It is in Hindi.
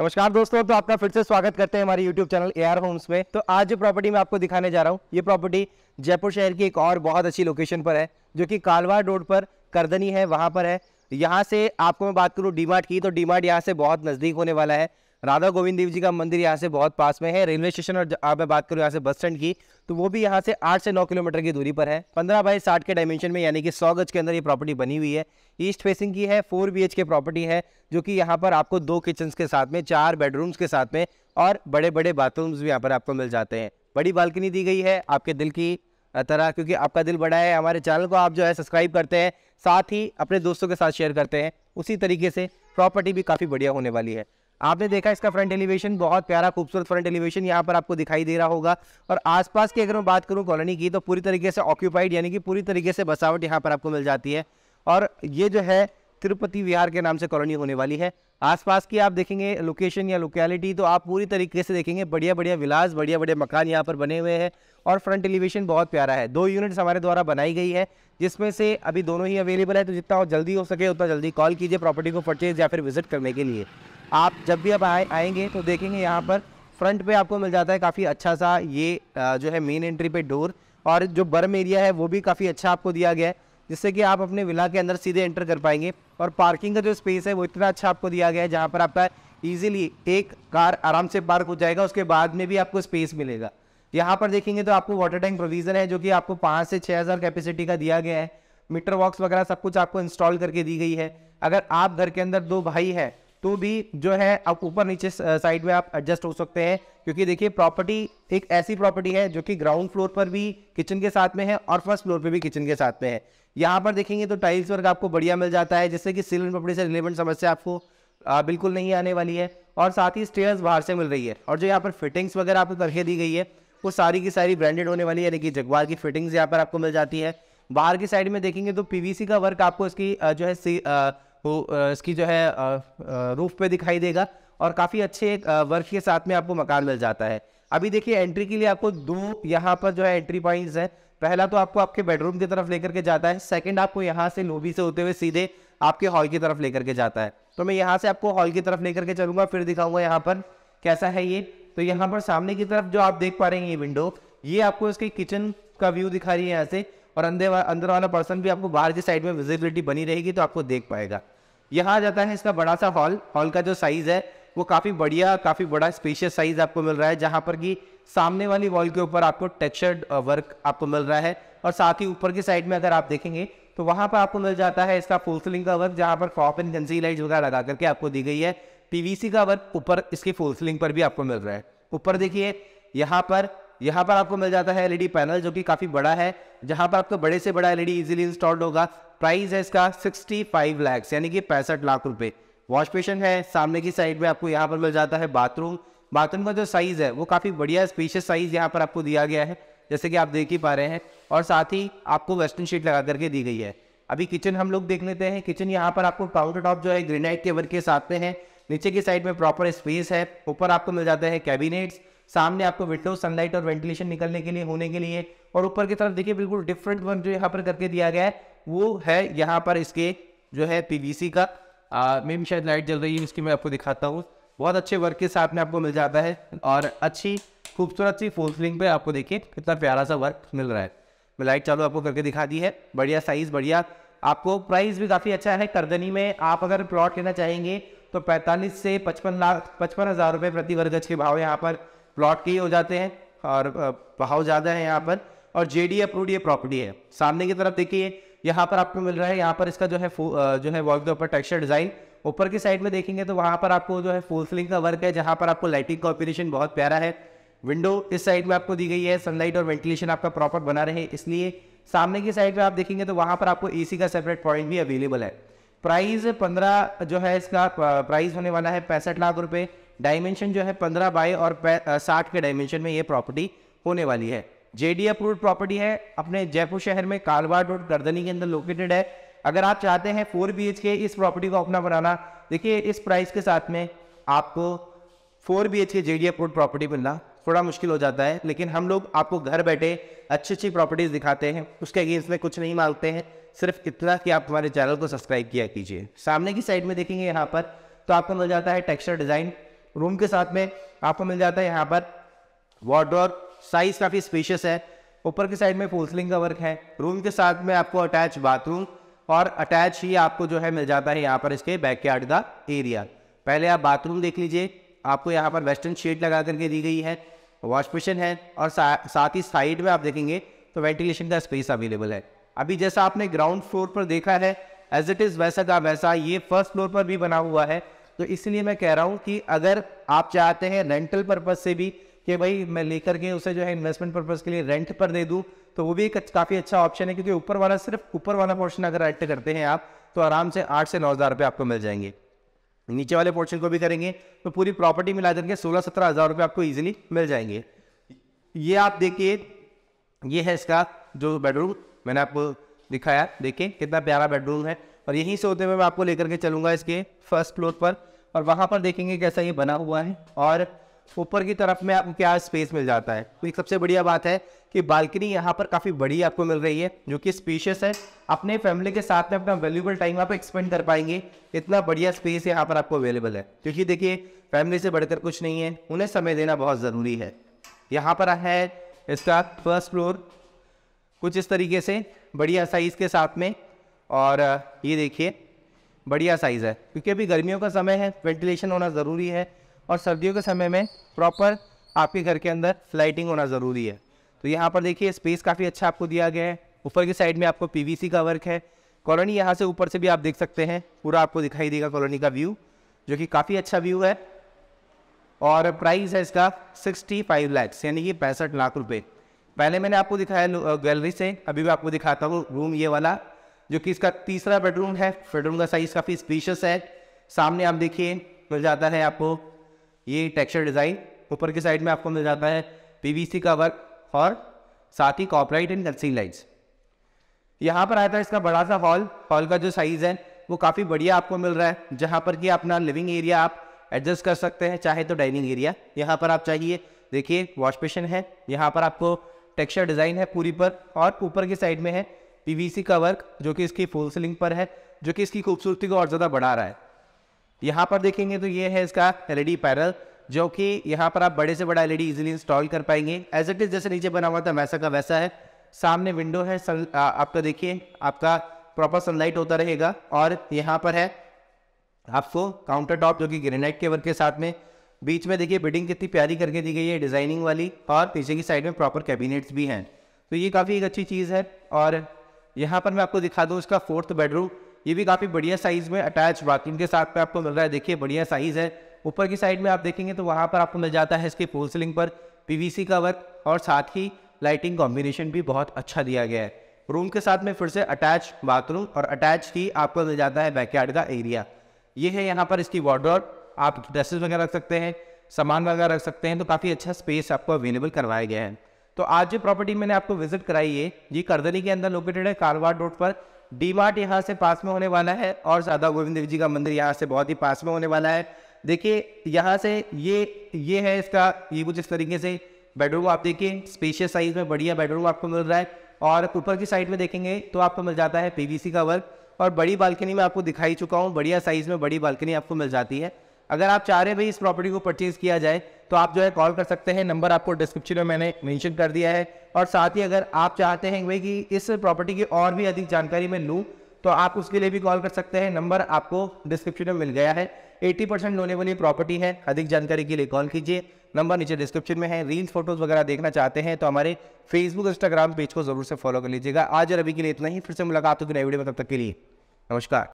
नमस्कार दोस्तों तो आपका फिर से स्वागत करते हैं हमारे YouTube channel A R Homes में तो आज जो प्रॉपर्टी मैं आपको दिखाने जा रहा हूँ ये प्रॉपर्टी जयपुर शहर की एक और बहुत अच्छी लोकेशन पर है जो कि कालवा रोड पर करदनी है वहाँ पर है यहाँ से आपको मैं बात करूँ डीमार्ट की तो डीमार्ट यहाँ से बहुत नज़दीक होने वाला है राधा गोविंद देव जी का मंदिर यहाँ से बहुत पास में है रेलवे स्टेशन और आप मैं बात करूँ यहाँ से बस स्टैंड की तो वो भी यहाँ से आठ से नौ किलोमीटर की दूरी पर है पंद्रह बाई साठ के डायमेंशन में यानी कि सौ गज के अंदर ये प्रॉपर्टी बनी हुई है ईस्ट फेसिंग की है फोर बी के प्रॉपर्टी है जो कि यहाँ पर आपको दो किचन्स के साथ में चार बेडरूम्स के साथ में और बड़े बड़े बाथरूम्स भी यहाँ पर आपको मिल जाते हैं बड़ी बालकनी दी गई है आपके दिल की तरह क्योंकि आपका दिल बड़ा है हमारे चैनल को आप जो है सब्सक्राइब करते हैं साथ ही अपने दोस्तों के साथ शेयर करते हैं उसी तरीके से प्रॉपर्टी भी काफ़ी बढ़िया होने वाली है आपने देखा इसका फ्रंट एलिवेशन बहुत प्यारा खूबसूरत फ्रंट एलिवेशन यहाँ पर आपको दिखाई दे रहा होगा और आसपास की अगर मैं बात करूँ कॉलोनी की तो पूरी तरीके से ऑक्यूपाइड यानी कि पूरी तरीके से बसावट यहाँ पर आपको मिल जाती है और ये जो है तिरुपति विहार के नाम से कॉलोनी होने वाली है आसपास की आप देखेंगे लोकेशन या लोकेलिटी तो आप पूरी तरीके से देखेंगे बढ़िया बढ़िया विलास बढ़िया बढ़िया मकान यहाँ पर बने हुए हैं और फ्रंट एलिवेशन बहुत प्यारा है दो यूनिट्स हमारे द्वारा बनाई गई है जिसमें से अभी दोनों ही अवेलेबल है तो जितना जल्दी हो सके उतना जल्दी कॉल कीजिए प्रॉपर्टी को परचेज या फिर विजिट करने के लिए आप जब भी अब आए आएंगे तो देखेंगे यहाँ पर फ्रंट पे आपको मिल जाता है काफ़ी अच्छा सा ये जो है मेन एंट्री पे डोर और जो बर्म एरिया है वो भी काफ़ी अच्छा आपको दिया गया है जिससे कि आप अपने विला के अंदर सीधे एंटर कर पाएंगे और पार्किंग का जो स्पेस है वो इतना अच्छा आपको दिया गया है जहाँ पर आपका ईजिली एक कार आराम से पार्क हो जाएगा उसके बाद में भी आपको स्पेस मिलेगा यहाँ पर देखेंगे तो आपको वाटर टैंक प्रोविज़न है जो कि आपको पाँच से छः हज़ार कैपेसिटी का दिया गया है मीटर बॉक्स वगैरह सब कुछ आपको इंस्टॉल करके दी गई है अगर आप घर के अंदर दो भाई हैं तो भी जो है आप ऊपर नीचे साइड में आप एडजस्ट हो सकते हैं क्योंकि देखिए प्रॉपर्टी एक ऐसी प्रॉपर्टी है जो कि ग्राउंड फ्लोर पर भी किचन के साथ में है और फर्स्ट फ्लोर पर भी किचन के साथ में है यहाँ पर देखेंगे तो टाइल्स वर्क आपको बढ़िया मिल जाता है जिससे कि सीलन प्रॉपर्टी से रिलेवेंट समस्या आपको बिल्कुल नहीं आने वाली है और साथ ही स्टेयर्स बाहर से मिल रही है और जो यहाँ पर फिटिंग्स वगैरह आपको करके दी गई है वो सारी की सारी ब्रांडेड होने वाली है यानी कि जगवार की फिटिंग्स यहाँ पर आपको मिल जाती है बाहर की साइड में देखेंगे तो पीवीसी का वर्क आपको इसकी जो है सी, आ, वो इसकी जो है रूफ पे दिखाई देगा और काफ़ी अच्छे वर्क के साथ में आपको मकान मिल जाता है अभी देखिए एंट्री के लिए आपको दो यहाँ पर जो है एंट्री पॉइंट्स हैं पहला तो आपको आपके बेडरूम की तरफ लेकर के जाता है सेकंड आपको यहाँ से लोबी से होते हुए सीधे आपके हॉल की तरफ लेकर के जाता है तो मैं यहाँ से आपको हॉल की तरफ लेकर के चलूँगा फिर दिखाऊंगा यहाँ पर कैसा है ये तो यहाँ पर सामने की तरफ जो आप देख पा रहे हैं ये विंडो ये आपको इसके किचन का व्यू दिखा रही है यहाँ से और अंदर वा, अंदर वाला पर्सन भी आपको बाहर की साइड में विजिबिलिटी बनी रहेगी तो आपको देख पाएगा यहाँ आ जाता है इसका बड़ा सा हॉल हॉल का जो साइज़ है वो काफ़ी बढ़िया काफ़ी बड़ा स्पेशियस साइज़ आपको मिल रहा है जहाँ पर कि सामने वाली वॉल के ऊपर आपको टेक्सचर्ड वर्क आपको मिल रहा है और साथ ही ऊपर की साइड में अगर आप देखेंगे तो वहाँ पर आपको मिल जाता है इसका फुल का वर्क जहाँ पर कॉप एंड कंसी लाइट वगैरह लगा करके आपको दी गई है पीवीसी का वर्क ऊपर इसकी फुल पर भी आपको मिल रहा है ऊपर देखिए यहाँ पर यहाँ पर आपको मिल जाता है एलईडी पैनल e जो कि काफ़ी बड़ा है जहाँ पर आपको बड़े से बड़ा एलईडी इजीली इंस्टॉल्ड होगा प्राइस है इसका 65 लैक्स यानी कि पैंसठ लाख रुपए वॉश बेसिन है सामने की साइड में आपको यहाँ पर मिल जाता है बाथरूम बाथरूम का जो साइज़ है वो काफ़ी बढ़िया स्पेशियस साइज़ यहाँ पर आपको दिया गया है जैसे कि आप देख ही पा रहे हैं और साथ ही आपको वेस्टर्न शीट लगा करके दी गई है अभी किचन हम लोग देख लेते हैं किचन यहाँ पर आपको काउंटर टॉप जो है ग्रेनाइट के वर्क के साथ में है नीचे की साइड में प्रॉपर स्पेस है ऊपर आपको मिल जाते हैं कैबिनेट्स सामने आपको विंडो सनलाइट और वेंटिलेशन निकलने के लिए होने के लिए और ऊपर की तरफ देखिए बिल्कुल डिफरेंट वर्क जो यहाँ पर करके दिया गया है वो है यहाँ पर इसके जो है पीवीसी का मे भी शायद लाइट जल रही है इसकी मैं आपको दिखाता हूँ बहुत अच्छे वर्क के साथ में आपको मिल जाता है और अच्छी खूबसूरत सी फोल स्लिंग पे आपको देखिए कितना प्यारा सा वर्क मिल रहा है मैं लाइट चालू आपको करके दिखा दी है बढ़िया साइज़ बढ़िया आपको प्राइस भी काफ़ी अच्छा है करदनी में आप अगर प्लॉट लेना चाहेंगे तो 45 से 55 लाख पचपन हज़ार रुपये प्रति वर्ग के भाव यहाँ पर प्लॉट के ही हो जाते हैं और भाव ज़्यादा है यहाँ पर और जे डी अप्रूव्ड ये प्रॉपर्टी है सामने की तरफ देखिए यहाँ पर आपको मिल रहा है यहाँ पर इसका जो है जो है वॉक के ऊपर टेक्सचर डिज़ाइन ऊपर की साइड में देखेंगे तो वहाँ पर आपको जो है फुल सीलिंग का वर्क है जहाँ पर आपको लाइटिंग का ऑपरेशन बहुत प्यारा है विंडो इस साइड में आपको दी गई है सनलाइट और वेंटिलेशन आपका प्रॉपर बना रहे इसलिए सामने की साइड में आप देखेंगे तो वहाँ पर आपको एसी का सेपरेट पॉइंट भी अवेलेबल है प्राइस पंद्रह जो है इसका प्राइस होने वाला है पैंसठ लाख रुपये डायमेंशन जो है पंद्रह बाई और साठ के डायमेंशन में ये प्रॉपर्टी होने वाली है जेडी अप्रूव्ड प्रॉपर्टी है अपने जयपुर शहर में कालवाड़ रोड गर्दनी के अंदर लोकेटेड है अगर आप चाहते हैं फोर बी के इस प्रॉपर्टी को अपना बनाना देखिए इस प्राइस के साथ में आपको फोर बी एच के जे डी अप्रूव प्रॉपर्टी मिलना थोड़ा मुश्किल हो जाता है लेकिन हम लोग आपको घर बैठे अच्छी अच्छी प्रॉपर्टीज दिखाते हैं उसके अगेंस्ट में कुछ नहीं मांगते हैं सिर्फ इतना कि आप हमारे चैनल को सब्सक्राइब किया कीजिए सामने की साइड में देखेंगे यहाँ पर तो आपको मिल जाता है टेक्सचर डिज़ाइन रूम के साथ में आपको मिल जाता है यहाँ पर वार्ड्रोर साइज काफ़ी स्पेशियस है ऊपर की साइड में फोल्सलिंग का वर्क है रूम के साथ में आपको अटैच बाथरूम और अटैच ही आपको जो है मिल जाता है यहाँ पर इसके बैक यार्ड का एरिया पहले आप बाथरूम देख लीजिए आपको यहाँ पर वेस्टर्न शेड लगा करके दी गई है वॉश मशीन है और सा, साथ ही साइड में आप देखेंगे तो वेंटिलेशन का स्पेस अवेलेबल है अभी जैसा आपने ग्राउंड फ्लोर पर देखा है एज इट इज़ वैसा का वैसा ये फर्स्ट फ्लोर पर भी बना हुआ है तो इसलिए मैं कह रहा हूँ कि अगर आप चाहते हैं रेंटल पर्पज़ से भी कि भाई मैं लेकर के उसे जो है इन्वेस्टमेंट पर्पज़ के लिए रेंट पर दे दूँ तो वो भी एक काफ़ी अच्छा ऑप्शन है क्योंकि ऊपर वाला सिर्फ ऊपर वाला पोर्शन अगर एड करते हैं आप तो आराम से आठ से नौ हज़ार रुपये आपको मिल जाएंगे नीचे वाले पोर्शन को भी करेंगे तो पूरी प्रॉपर्टी मिला करके सोलह सत्रह हज़ार रुपये आपको ईजिली मिल जाएंगे ये आप देखिए ये है इसका जो बेडरूम मैंने आपको दिखाया देखिए कितना प्यारा बेडरूम है और यहीं से होते हुए मैं आपको लेकर के चलूँगा इसके फर्स्ट फ्लोर पर और वहाँ पर देखेंगे कैसा ये बना हुआ है और ऊपर की तरफ में आपको क्या स्पेस मिल जाता है तो एक सबसे बढ़िया बात है कि बालकनी यहाँ पर काफ़ी बड़ी आपको मिल रही है जो कि स्पेशियस है अपने फैमिली के साथ में अपना वैल्यूबल टाइम आप एक्सपेंड कर पाएंगे इतना बढ़िया स्पेस यहाँ पर आपको अवेलेबल है क्योंकि देखिए फैमिली से बढ़कर कुछ नहीं है उन्हें समय देना बहुत ज़रूरी है यहाँ पर है इसका फर्स्ट फ्लोर कुछ इस तरीके से बढ़िया साइज़ के साथ में और ये देखिए बढ़िया साइज़ है क्योंकि अभी गर्मियों का समय है वेंटिलेशन होना ज़रूरी है और सर्दियों के समय में प्रॉपर आपके घर के अंदर लाइटिंग होना ज़रूरी है तो यहाँ पर देखिए स्पेस काफ़ी अच्छा आपको दिया गया है ऊपर की साइड में आपको पीवीसी का वर्क है कॉलोनी यहाँ से ऊपर से भी आप देख सकते हैं पूरा आपको दिखाई देगा कॉलोनी का व्यू जो कि काफ़ी अच्छा व्यू है और प्राइस है इसका सिक्सटी फाइव लैक्स यानी कि पैंसठ लाख रुपये पहले मैंने आपको दिखाया गैलरी से अभी मैं आपको दिखाता हूँ रूम ये वाला जो कि इसका तीसरा बेडरूम है बेडरूम का साइज काफ़ी स्पेशियस है सामने आप देखिए मिल जाता है आपको ये टेक्सचर डिज़ाइन ऊपर की साइड में आपको मिल जाता है पीवीसी का वर्क और साथ ही कॉपराइट एंड कंसिंग लाइट्स यहाँ पर आया था इसका बड़ा सा हॉल हॉल का जो साइज़ है वो काफ़ी बढ़िया आपको मिल रहा है जहां पर कि अपना लिविंग एरिया आप एडजस्ट कर सकते हैं चाहे तो डाइनिंग एरिया यहाँ पर आप चाहिए देखिए वॉश बेसिन है यहाँ पर आपको टेक्सचर डिज़ाइन है पूरी पर और ऊपर की साइड में है पीवीसी का वर्क जो कि इसकी फुल सीलिंग पर है जो कि इसकी खूबसूरती को और ज़्यादा बढ़ा रहा है यहाँ पर देखेंगे तो ये है इसका एलईडी पैरल जो कि यहाँ पर आप बड़े से बड़ा एलईडी इजीली इंस्टॉल कर पाएंगे एज इट इज़ जैसे नीचे बना हुआ था वैसा का वैसा है सामने विंडो है सन आपका तो देखिए आपका प्रॉपर सनलाइट होता रहेगा और यहाँ पर है आपको काउंटर टॉप जो कि ग्रेनाइट के वर्क के साथ में बीच में देखिए बिडिंग कितनी प्यारी करके दी गई है डिज़ाइनिंग वाली और पीछे की साइड में प्रॉपर कैबिनेट्स भी हैं तो ये काफ़ी एक अच्छी चीज़ है और यहाँ पर मैं आपको दिखा दूँ इसका फोर्थ बेडरूम ये भी काफ़ी बढ़िया साइज़ में अटैच बाथरूम के साथ में आपको मिल रहा है देखिए बढ़िया साइज़ है ऊपर की साइड में आप देखेंगे तो वहाँ पर आपको मिल जाता है इसके फूल सीलिंग पर पीवीसी का वर्क और साथ ही लाइटिंग कॉम्बिनेशन भी बहुत अच्छा दिया गया है रूम के साथ में फिर से अटैच बाथरूम और अटैच ही आपको मिल जाता है बैकयार्ड का एरिया ये है यहाँ पर इसकी वार्डरोब आप ड्रेसेस वगैरह रख सकते हैं सामान वगैरह रख सकते हैं तो काफ़ी अच्छा स्पेस आपको अवेलेबल करवाया गया है तो आज जो प्रॉपर्टी मैंने आपको विजिट कराई है ये करदनी के अंदर लोकेटेड है कारवार रोड पर डी मार्ट यहाँ से पास में होने वाला है और साधा गोविंद देव जी का मंदिर यहाँ से बहुत ही पास में होने वाला है देखिए यहाँ से ये ये है इसका ये कुछ इस तरीके से बेडरूम आप देखिए स्पेशियस साइज में बढ़िया बेडरूम आपको मिल रहा है और ऊपर की साइड में देखेंगे तो आपको मिल जाता है पीवीसी का वर्क और बड़ी बालकनी में आपको दिखाई चुका हूँ बढ़िया साइज में बड़ी बालकनी आपको मिल जाती है अगर आप चाह रहे भाई इस प्रॉपर्टी को परचेज किया जाए तो आप जो है कॉल कर सकते हैं नंबर आपको डिस्क्रिप्शन में मैंने मेंशन कर दिया है और साथ ही अगर आप चाहते हैं भाई कि इस प्रॉपर्टी की और भी अधिक जानकारी मैं लूँ तो आप उसके लिए भी कॉल कर सकते हैं नंबर आपको डिस्क्रिप्शन में मिल गया है 80 परसेंट लोने वाली प्रॉपर्टी है अधिक जानकारी के लिए कॉल कीजिए नंबर नीचे डिस्क्रिप्शन में है रील्स फोटोज वगैरह देखना चाहते हैं तो हमारे फेसबुक इंस्टाग्राम पेज को जरूर से फॉलो कर लीजिएगा आज और अभी के लिए इतना ही फिर से मुलाकात होगी नई वीडियो में तब तक के लिए नमस्कार